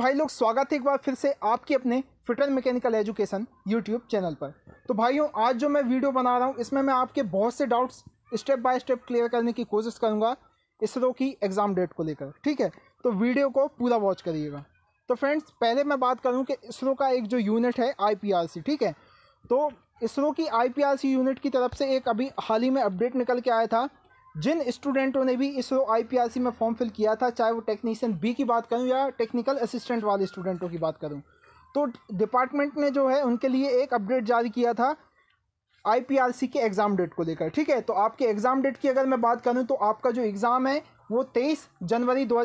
भाई लोग स्वागत है एक बार फिर से आपके अपने fit and mechanical education YouTube channel पर तो भाइयों आज जो मैं वीडियो बना रहा हूँ इसमें मैं आपके बहुत से doubts step by step clear करने की कोशिश करूँगा इसरो की एग्ज़ाम डेट को लेकर ठीक है तो वीडियो को पूरा वॉच करिएगा तो फ्रेंड्स पहले मैं बात करूँ कि इसरो का एक जो यूनिट है आई ठीक है तो इसरो की आई यूनिट की तरफ से एक अभी हाल ही में अपडेट निकल के आया था जिन स्टूडेंटों ने भी इस आईपीआरसी में फॉर्म फिल किया था चाहे वो टेक्नीशियन बी की बात करूं या टेक्निकल असिस्टेंट वाले स्टूडेंटों की बात करूं तो डिपार्टमेंट ने जो है उनके लिए एक अपडेट जारी किया था आईपीआरसी के एग्ज़ाम डेट को लेकर ठीक है तो आपके एग्ज़ाम डेट की अगर मैं बात करूँ तो आपका जो एग्ज़ाम है वो तेईस जनवरी दो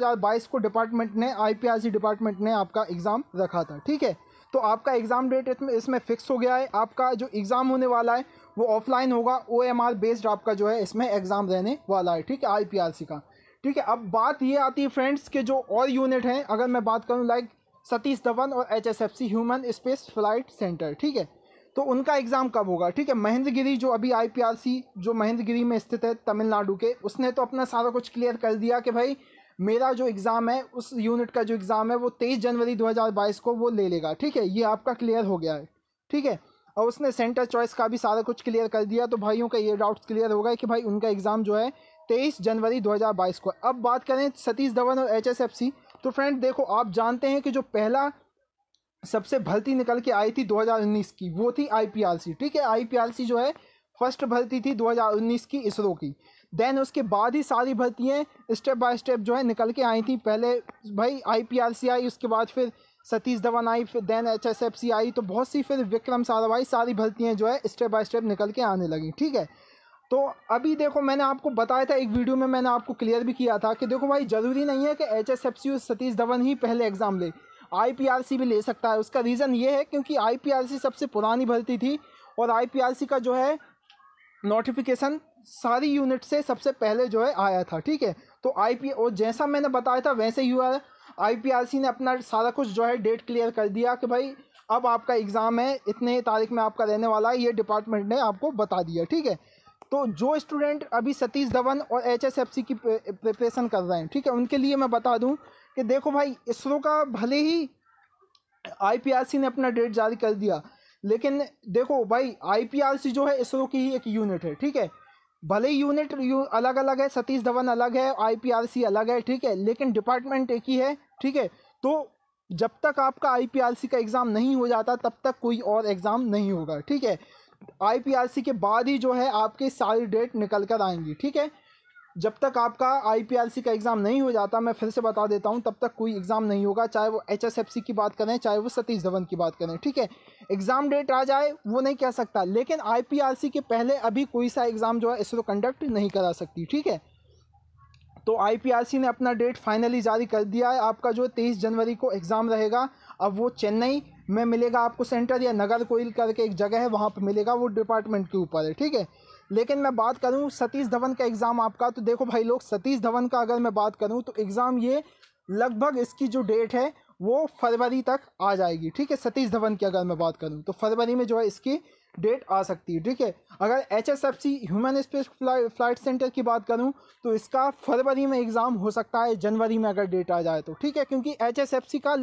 को डिपार्टमेंट ने आई डिपार्टमेंट ने आपका एग्ज़ाम रखा था ठीक है तो आपका एग्ज़ाम डेट इसमें फिक्स हो गया है आपका जो एग्ज़ाम होने वाला है वो ऑफलाइन होगा ओ एम आर बेस्ड आपका जो है इसमें एग्ज़ाम रहने वाला है ठीक है आई पी आर सी का ठीक है अब बात ये आती है फ्रेंड्स के जो और यूनिट हैं अगर मैं बात करूँ लाइक सतीश धवन और H S F C human space flight centre ठीक है तो उनका एग्ज़ाम कब होगा ठीक है महेंद्रगिरी जो अभी आईपीआरसी जो महेंद्रगिरी में स्थित है तमिलनाडु के उसने तो अपना सारा कुछ क्लियर कर दिया कि भाई मेरा जो एग्ज़ाम है उस यूनिट का जो एग्ज़ाम है वो तेईस जनवरी 2022 को वो ले लेगा ठीक है ये आपका क्लियर हो गया है ठीक है और उसने सेंटर चॉइस का भी सारा कुछ क्लियर कर दिया तो भाइयों का ये डाउट्स क्लियर हो गया कि भाई उनका एग्ज़ाम जो है तेईस जनवरी 2022 को अब बात करें सतीश धवन और एचएसएफसी तो फ्रेंड देखो आप जानते हैं कि जो पहला सबसे भर्ती निकल के आई थी 2019 की वो थी आईपीआरसी ठीक है आईपीआरसी जो है फर्स्ट भर्ती थी 2019 की इसरो की देन उसके बाद ही सारी भर्तियाँ स्टेप बाय स्टेप जो है निकल के आई थी पहले भाई आईपीआरसी आई उसके बाद फिर सतीश धवन आई फिर देन सी आई तो बहुत सी फिर विक्रम साराभाई सारी भर्तियाँ जो है स्टेप बाय स्टेप निकल के आने लगी ठीक है तो अभी देखो मैंने आपको बताया था एक वीडियो में मैंने आपको क्लियर भी किया था कि देखो भाई ज़रूरी नहीं है कि एच एस एफ सी और सतीश धवन ही पहले एग्ज़ाम ले आई पी आर सी भी ले सकता है उसका रीज़न ये है क्योंकि आई पी आर सी सबसे पुरानी भर्ती थी और आई पी आर सी का जो है नोटिफिकेशन सारी यूनिट से सबसे पहले जो है आया था ठीक है तो आई पी और जैसा मैंने बताया था वैसे ही हुआ है आई ने अपना सारा कुछ जो है डेट क्लियर कर दिया कि भाई अब आपका एग्ज़ाम है इतने तारीख में आपका रहने वाला है ये डिपार्टमेंट ने आपको बता दिया ठीक है तो जो स्टूडेंट अभी सतीश धवन और एच एस एफ सी की प्रिपरेशन कर रहे हैं ठीक है उनके लिए मैं बता दूं कि देखो भाई इसरो का भले ही आई ने अपना डेट जारी कर दिया लेकिन देखो भाई आई जो है इसरो की ही एक यूनिट है ठीक है भले यूनिट यू अलग अलग है सतीश धवन अलग है आईपीआरसी अलग है ठीक है लेकिन डिपार्टमेंट एक ही है ठीक है तो जब तक आपका आईपीआरसी का एग्ज़ाम नहीं हो जाता तब तक कोई और एग्ज़ाम नहीं होगा ठीक है आईपीआरसी के बाद ही जो है आपके सारी डेट निकल कर आएंगी ठीक है जब तक आपका आई का एग्ज़ाम नहीं हो जाता मैं फिर से बता देता हूँ तब तक कोई एग्ज़ाम नहीं होगा चाहे वो एच की बात करें चाहे वो सतीश धवन की बात करें ठीक है एग्ज़ाम डेट आ जाए वो नहीं कह सकता लेकिन आई के पहले अभी कोई सा एग्ज़ाम जो है इसरो कंडक्ट नहीं करा सकती ठीक है तो आई ने अपना डेट फाइनली जारी कर दिया है आपका जो तेईस जनवरी को एग्ज़ाम रहेगा अब वो चेन्नई में मिलेगा आपको सेंटर या नगर कोयल करके एक जगह है वहाँ पर मिलेगा वो डिपार्टमेंट के ऊपर है ठीक है लेकिन मैं बात करूँ सतीश धवन का एग्ज़ाम आपका तो देखो भाई लोग सतीश धवन का अगर मैं बात करूँ तो एग्ज़ाम ये लगभग इसकी जो डेट है वो फरवरी तक आ जाएगी ठीक है सतीश धवन की अगर मैं बात करूँ तो फरवरी में जो है इसकी डेट आ सकती है ठीक है अगर H S F C human space flight centre की बात करूँ तो इसका फरवरी में एग्ज़ाम हो सकता है जनवरी में अगर डेट आ जाए तो ठीक है क्योंकि एच एस एफ सी का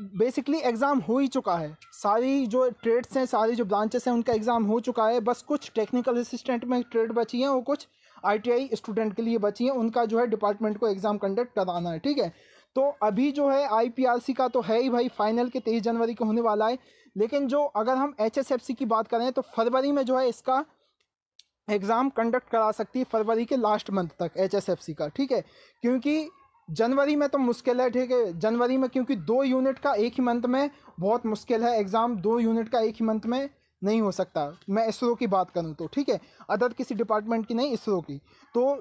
बेसिकली एग्ज़ाम हो ही चुका है सारी जो ट्रेड्स हैं सारी जो ब्रांचेस हैं उनका एग्ज़ाम हो चुका है बस कुछ टेक्निकल असिस्टेंट में ट्रेड बची हैं और कुछ आईटीआई स्टूडेंट के लिए बची हैं उनका जो है डिपार्टमेंट को एग्ज़ाम कंडक्ट कराना है ठीक है तो अभी जो है आईपीआरसी का तो है ही भाई फाइनल के तेईस जनवरी को होने वाला है लेकिन जो अगर हम एच की बात करें तो फरवरी में जो है इसका एग्ज़ाम कंडक्ट करा सकती है फरवरी के लास्ट मंथ तक एच का ठीक है क्योंकि जनवरी में तो मुश्किल है ठीक है जनवरी में क्योंकि दो यूनिट का एक ही मंथ में बहुत मुश्किल है एग्ज़ाम दो यूनिट का एक ही मंथ में नहीं हो सकता मैं इसरो की बात करूँ तो ठीक है अदर किसी डिपार्टमेंट की नहीं इसरो की तो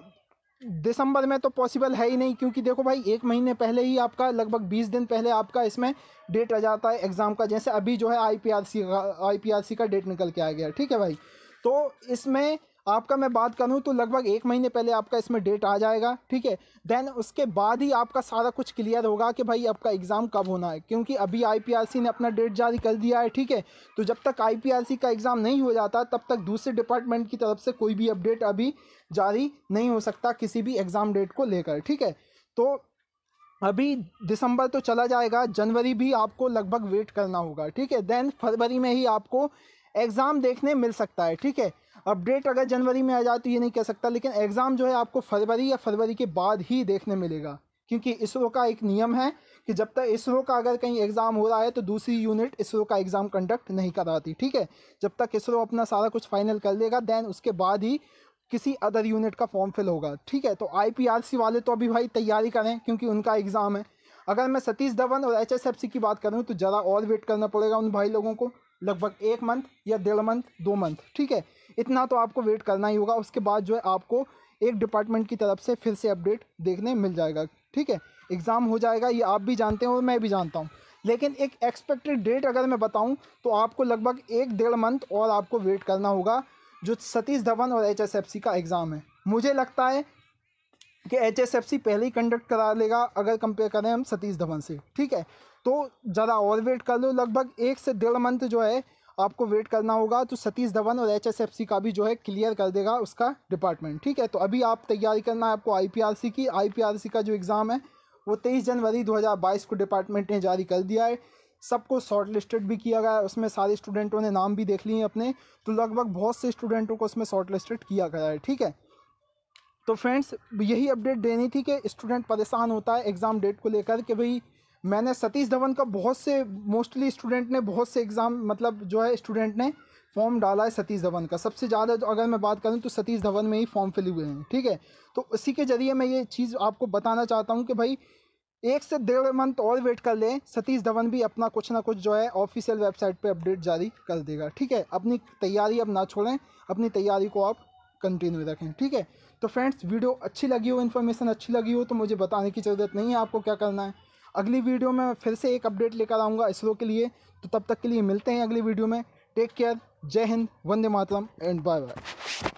दिसंबर में तो पॉसिबल है ही नहीं क्योंकि देखो भाई एक महीने पहले ही आपका लगभग बीस दिन पहले आपका इसमें डेट आ जाता है एग्ज़ाम का जैसे अभी जो है आईपीआरसी का सी का डेट निकल के आ गया ठीक है भाई तो इसमें आपका मैं बात करूँ तो लगभग एक महीने पहले आपका इसमें डेट आ जाएगा ठीक है देन उसके बाद ही आपका सारा कुछ क्लियर होगा कि भाई आपका एग्ज़ाम कब होना है क्योंकि अभी आईपीआरसी ने अपना डेट जारी कर दिया है ठीक है तो जब तक आईपीआरसी का एग्ज़ाम नहीं हो जाता तब तक दूसरे डिपार्टमेंट की तरफ से कोई भी अपडेट अभी जारी नहीं हो सकता किसी भी एग्ज़ाम डेट को लेकर ठीक है तो अभी दिसंबर तो चला जाएगा जनवरी भी आपको लगभग वेट करना होगा ठीक है देन फरवरी में ही आपको एग्ज़ाम देखने मिल सकता है ठीक है अपडेट अगर जनवरी में आ जाए तो ये नहीं कह सकता लेकिन एग्ज़ाम जो है आपको फरवरी या फरवरी के बाद ही देखने मिलेगा क्योंकि इसरो का एक नियम है कि जब तक इसरो का अगर कहीं एग्ज़ाम हो रहा है तो दूसरी यूनिट इसरो का एग्ज़ाम कंडक्ट नहीं कराती ठीक है जब तक इसरो अपना सारा कुछ फाइनल कर लेगा दैन उसके बाद ही किसी अदर यूनिट का फॉर्म फिल होगा ठीक है तो आईपीआरसी वाले तो अभी भाई तैयारी करें क्योंकि उनका एग्ज़ाम है अगर मैं सतीश धवन और एच की बात करूँ तो ज़रा और वेट करना पड़ेगा उन भाई लोगों को लगभग एक मंथ या डेढ़ मंथ दो मंथ ठीक है इतना तो आपको वेट करना ही होगा उसके बाद जो है आपको एक डिपार्टमेंट की तरफ से फिर से अपडेट देखने मिल जाएगा ठीक है एग्ज़ाम हो जाएगा ये आप भी जानते हो और मैं भी जानता हूँ लेकिन एक एक्सपेक्टेड डेट अगर मैं बताऊँ तो आपको लगभग एक डेढ़ मंथ और आपको वेट करना होगा जो सतीश धवन और एच का एग्ज़ाम है मुझे लगता है कि एच पहले ही कंडक्ट करा लेगा अगर कंपेयर करें हम सतीश धवन से ठीक है तो ज़्यादा और वेट कर लो लगभग एक से डेढ़ मंथ जो है आपको वेट करना होगा तो सतीश धवन और एच का भी जो है क्लियर कर देगा उसका डिपार्टमेंट ठीक है तो अभी आप तैयारी करना है आपको आई की आई का जो एग्ज़ाम है वो तेईस जनवरी 2022 को डिपार्टमेंट ने जारी कर दिया है सबको शॉर्ट लिस्टेड भी किया गया है उसमें सारे स्टूडेंटों ने नाम भी देख लिए हैं अपने तो लगभग बहुत से स्टूडेंटों को उसमें शॉर्ट लिस्टेड किया गया है ठीक है तो फ्रेंड्स यही अपडेट देनी थी कि स्टूडेंट परेशान होता है एग्ज़ाम डेट को लेकर कि भाई मैंने सतीश धवन का बहुत से मोस्टली स्टूडेंट ने बहुत से एग्ज़ाम मतलब जो है स्टूडेंट ने फॉर्म डाला है सतीश धवन का सबसे ज़्यादा अगर मैं बात करूँ तो सतीश धवन में ही फॉर्म फिल हुए हैं ठीक है तो इसी के ज़रिए मैं ये चीज़ आपको बताना चाहता हूँ कि भाई एक से डेढ़ मंथ और वेट कर लें सतीश धवन भी अपना कुछ ना कुछ जो है ऑफिशियल वेबसाइट पे अपडेट जारी कर देगा ठीक है अपनी तैयारी अब ना छोड़ें अपनी तैयारी को आप कंटिन्यू रखें ठीक है तो फ्रेंड्स वीडियो अच्छी लगी हो इन्फॉर्मेशन अच्छी लगी हो तो मुझे बताने की ज़रूरत नहीं है आपको क्या करना है अगली वीडियो में फिर से एक अपडेट लेकर आऊँगा इसरो के लिए तो तब तक के लिए मिलते हैं अगली वीडियो में take care Jai Hind Vande Mataram and bye bye